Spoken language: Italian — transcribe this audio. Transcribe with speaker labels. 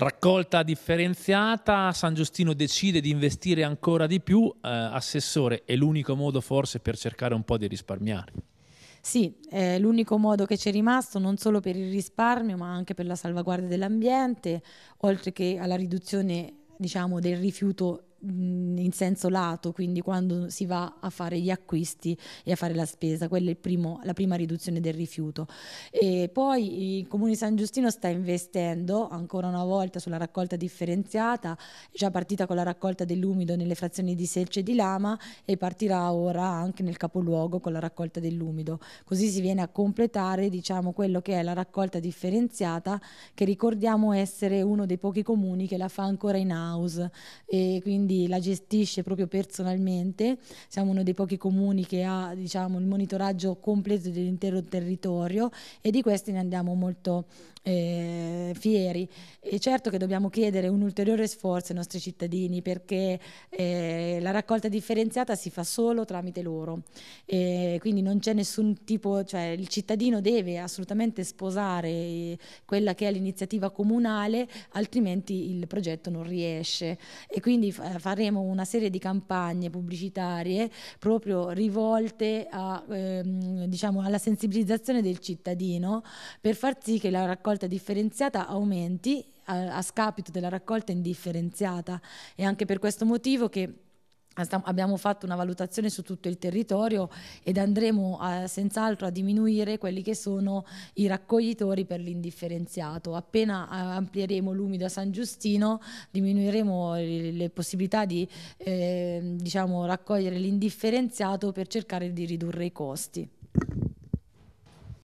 Speaker 1: Raccolta differenziata, San Giustino decide di investire ancora di più, eh, assessore, è l'unico modo forse per cercare un po' di risparmiare.
Speaker 2: Sì, è l'unico modo che ci è rimasto non solo per il risparmio ma anche per la salvaguardia dell'ambiente, oltre che alla riduzione diciamo, del rifiuto in senso lato, quindi quando si va a fare gli acquisti e a fare la spesa, quella è primo, la prima riduzione del rifiuto. E poi il Comune di San Giustino sta investendo ancora una volta sulla raccolta differenziata, è già partita con la raccolta dell'umido nelle frazioni di Selce e di Lama e partirà ora anche nel capoluogo con la raccolta dell'umido. Così si viene a completare diciamo, quello che è la raccolta differenziata che ricordiamo essere uno dei pochi comuni che la fa ancora in house e quindi quindi la gestisce proprio personalmente. Siamo uno dei pochi comuni che ha diciamo, il monitoraggio completo dell'intero territorio e di questi ne andiamo molto eh, fieri. E certo che dobbiamo chiedere un ulteriore sforzo ai nostri cittadini perché eh, la raccolta differenziata si fa solo tramite loro. E quindi non c'è nessun tipo, cioè il cittadino deve assolutamente sposare eh, quella che è l'iniziativa comunale, altrimenti il progetto non riesce. E quindi eh, faremo una serie di campagne pubblicitarie proprio rivolte a, ehm, diciamo, alla sensibilizzazione del cittadino per far sì che la raccolta differenziata aumenti a, a scapito della raccolta indifferenziata. È anche per questo motivo che abbiamo fatto una valutazione su tutto il territorio ed andremo a, senz'altro a diminuire quelli che sono i raccoglitori per l'indifferenziato. Appena eh, amplieremo l'umido a San Giustino diminuiremo le possibilità di eh, diciamo, raccogliere l'indifferenziato per cercare di ridurre i costi.